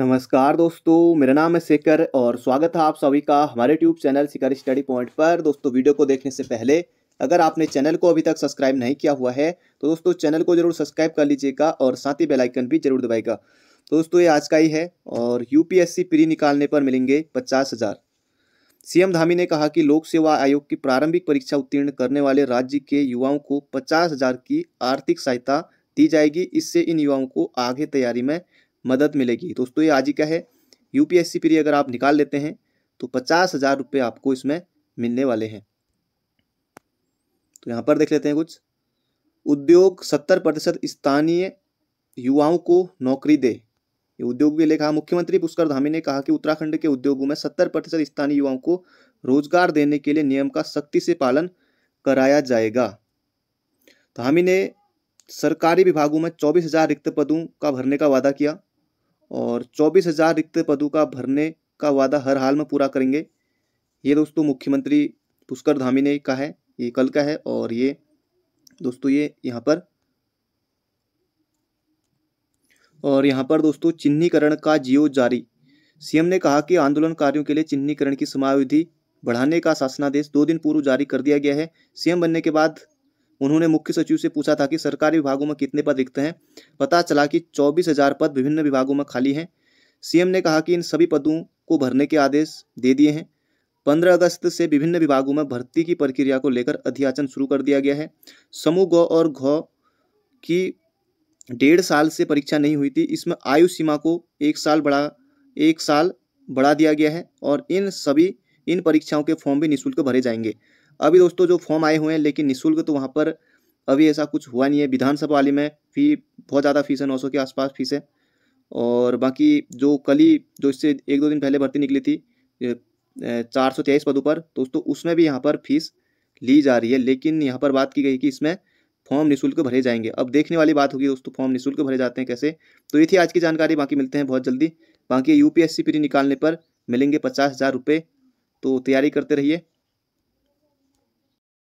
नमस्कार दोस्तों मेरा नाम है शेखर और स्वागत है आप सभी का हमारे YouTube channel Shikhar study point पर दोस्तों वीडियो को देखने से पहले अगर आपने चैनल को अभी तक सब्सक्राइब नहीं किया हुआ है तो दोस्तों चैनल को जरूर सब्सक्राइब कर लीजिएगा और साथ ही बेलाइकन भी जरूर दबाएगा तो दोस्तों ये आज का ही है और यू प्री निकालने पर मिलेंगे पचास हज़ार सीएम धामी ने कहा कि लोक सेवा आयोग की प्रारंभिक परीक्षा उत्तीर्ण करने वाले राज्य के युवाओं को पचास हज़ार की आर्थिक सहायता दी जाएगी इससे इन युवाओं को आगे तैयारी में मदद मिलेगी दोस्तों ये आज ही क्या है यूपीएससी पी अगर आप निकाल लेते हैं तो पचास हज़ार रुपये आपको इसमें मिलने वाले हैं तो यहाँ पर देख लेते हैं कुछ उद्योग सत्तर प्रतिशत स्थानीय युवाओं को नौकरी दे ये उद्योग भी लेखा मुख्यमंत्री पुष्कर धामी ने कहा कि उत्तराखंड के उद्योगों में सत्तर प्रतिशत स्थानीय युवाओं को रोजगार देने के लिए नियम का सख्ती से पालन कराया जाएगा धामी ने सरकारी विभागों में चौबीस हजार रिक्त पदों का भरने का वादा किया और चौबीस हजार रिक्त पदों का भरने का वादा हर हाल में पूरा करेंगे ये दोस्तों मुख्यमंत्री पुष्कर धामी ने कहा है ये कल का है और ये दोस्तों ये यहाँ पर और यहाँ पर दोस्तों चिन्हीकरण का जियो जारी सीएम ने कहा कि आंदोलनकारियों के लिए चिन्हीकरण की समाविधि बढ़ाने का शासनादेश दो दिन पूर्व जारी कर दिया गया है सीएम बनने के बाद उन्होंने मुख्य सचिव से पूछा था कि सरकारी विभागों में कितने पद रिक्त हैं पता चला कि चौबीस हजार पद विभिन्न विभागों में खाली हैं सीएम ने कहा कि इन सभी पदों को भरने के आदेश दे दिए हैं पंद्रह अगस्त से विभिन्न विभागों में भर्ती की प्रक्रिया को लेकर अध्याचन शुरू कर दिया गया है समूह ग और घ की डेढ़ साल से परीक्षा नहीं हुई थी इसमें आयु सीमा को एक साल बढ़ा एक साल बढ़ा दिया गया है और इन सभी इन परीक्षाओं के फॉर्म भी निःशुल्क भरे जाएंगे अभी दोस्तों जो फॉर्म आए हुए हैं लेकिन निःशुल्क तो वहाँ पर अभी ऐसा कुछ हुआ नहीं है विधानसभा वाली में फी बहुत ज़्यादा फीस है नौ सौ के आसपास फीस है और बाकी जो कल ही जो इससे एक दो दिन पहले भर्ती निकली थी चार सौ तेईस पदों पर दोस्तों उसमें भी यहाँ पर फीस ली जा रही है लेकिन यहाँ पर बात की गई कि इसमें फॉर्म निःशुल्क भरे जाएंगे अब देखने वाली बात होगी दोस्तों फॉर्म निःशुल्क भरे जाते हैं कैसे तो ये थी आज की जानकारी बाकी मिलते हैं बहुत जल्दी बाकी यूपीएससी पी निकालने पर मिलेंगे पचास हज़ार रुपये तो तैयारी करते रहिए